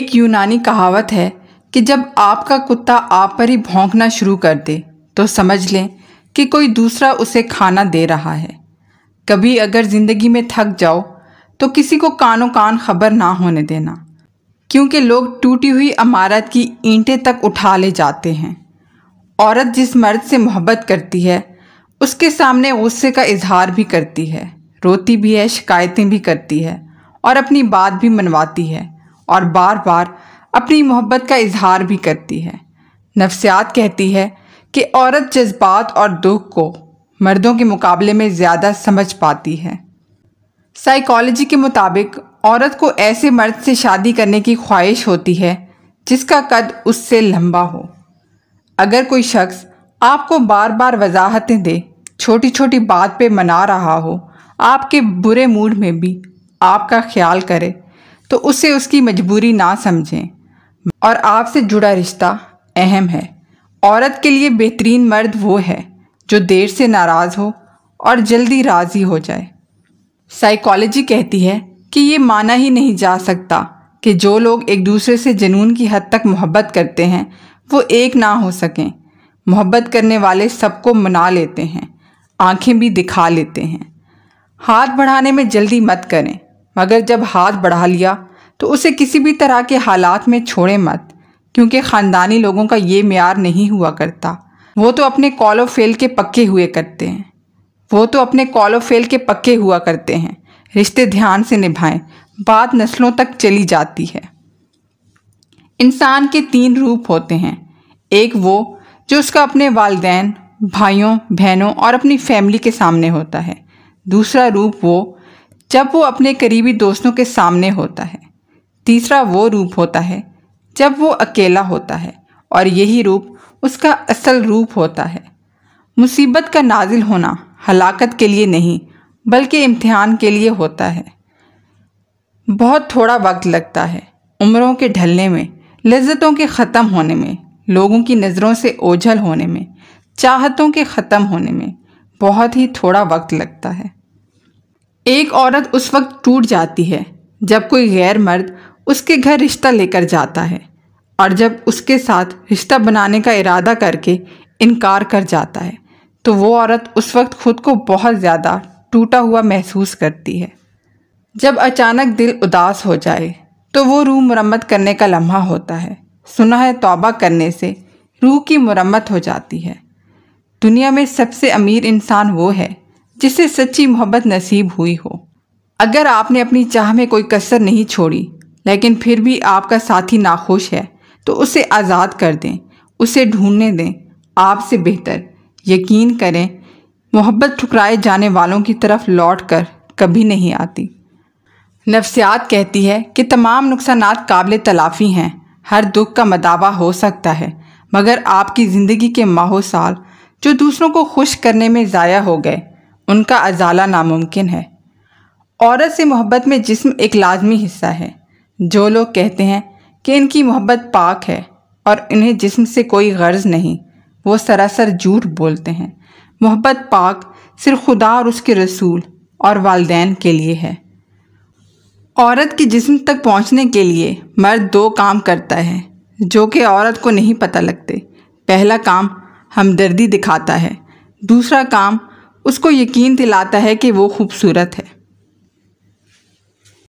एक यूनानी कहावत है कि जब आपका कुत्ता आप पर ही भौंकना शुरू कर दे तो समझ लें कि कोई दूसरा उसे खाना दे रहा है कभी अगर ज़िंदगी में थक जाओ तो किसी को कानों कान खबर ना होने देना क्योंकि लोग टूटी हुई इमारत की ईंटें तक उठा ले जाते हैं औरत जिस मर्द से मोहब्बत करती है उसके सामने गुस्से का इजहार भी करती है रोती भी है शिकायतें भी करती है और अपनी बात भी मनवाती है और बार बार अपनी मोहब्बत का इजहार भी करती है नफ्सियात कहती है कि औरत जज्बात और दुख को मर्दों के मुकाबले में ज़्यादा समझ पाती है साइकोलॉजी के मुताबिक औरत को ऐसे मर्द से शादी करने की ख्वाहिश होती है जिसका कद उससे लंबा हो अगर कोई शख्स आपको बार बार वजाहतें दे छोटी छोटी बात पे मना रहा हो आपके बुरे मूड में भी आपका ख्याल करे तो उसे उसकी मजबूरी ना समझें और आपसे जुड़ा रिश्ता अहम है औरत के लिए बेहतरीन मर्द वो है जो देर से नाराज़ हो और जल्दी राज़ी हो जाए साइकोलॉजी कहती है कि ये माना ही नहीं जा सकता कि जो लोग एक दूसरे से जुनून की हद तक मोहब्बत करते हैं वो एक ना हो सकें मोहब्बत करने वाले सबको मना लेते हैं आंखें भी दिखा लेते हैं हाथ बढ़ाने में जल्दी मत करें मगर जब हाथ बढ़ा लिया तो उसे किसी भी तरह के हालात में छोड़े मत क्योंकि ख़ानदानी लोगों का ये मैार नहीं हुआ करता वो तो अपने कॉल ऑफ फेल के पक्के हुए करते हैं वो तो अपने कॉल ऑफ फेल के पक्के हुआ करते हैं रिश्ते ध्यान से निभाएं बात नस्लों तक चली जाती है इंसान के तीन रूप होते हैं एक वो जो उसका अपने वालदेन भाइयों बहनों और अपनी फैमिली के सामने होता है दूसरा रूप वो जब वो अपने करीबी दोस्तों के सामने होता है तीसरा वो रूप होता है जब वो अकेला होता है और यही रूप उसका असल रूप होता है मुसीबत का नाजिल होना हलाकत के लिए नहीं बल्कि इम्तिहान के लिए होता है बहुत थोड़ा वक्त लगता है उम्रों के ढलने में लज्जतों के ख़त्म होने में लोगों की नज़रों से ओझल होने में चाहतों के ख़त्म होने में बहुत ही थोड़ा वक्त लगता है एक औरत उस वक्त टूट जाती है जब कोई गैर मर्द उसके घर रिश्ता लेकर जाता है और जब उसके साथ रिश्ता बनाने का इरादा करके इनकार कर जाता है तो वो औरत उस वक्त खुद को बहुत ज़्यादा टूटा हुआ महसूस करती है जब अचानक दिल उदास हो जाए तो वो रूह मुरम्मत करने का लम्हा होता है सुना है तौबा करने से रूह की मुरम्मत हो जाती है दुनिया में सबसे अमीर इंसान वो है जिसे सच्ची मोहब्बत नसीब हुई हो अगर आपने अपनी चाह में कोई कसर नहीं छोड़ी लेकिन फिर भी आपका साथी नाखुश है तो उसे आज़ाद कर दें उसे ढूंढने दें आपसे बेहतर यकीन करें मोहब्बत ठुकराए जाने वालों की तरफ लौट कर कभी नहीं आती नफ्सियात कहती है कि तमाम नुकसान काबिल तलाफ़ी हैं हर दुख का मदावा हो सकता है मगर आपकी ज़िंदगी के माहो साल जो दूसरों को खुश करने में ज़ाया हो गए उनका अजाला नामुमकिन है औरत से मोहब्बत में जिस्म एक लाजमी हिस्सा है जो लोग कहते हैं कि इनकी मोहब्बत पाक है और इन्हें जिस्म से कोई गर्ज नहीं वो सरासर झूठ बोलते हैं मोहब्बत पाक सिर्फ खुदा और उसके रसूल और वालदेन के लिए है औरत के जिस्म तक पहुंचने के लिए मर्द दो काम करता है जो कि औरत को नहीं पता लगते पहला काम हमदर्दी दिखाता है दूसरा काम उसको यकीन दिलाता है कि वो खूबसूरत है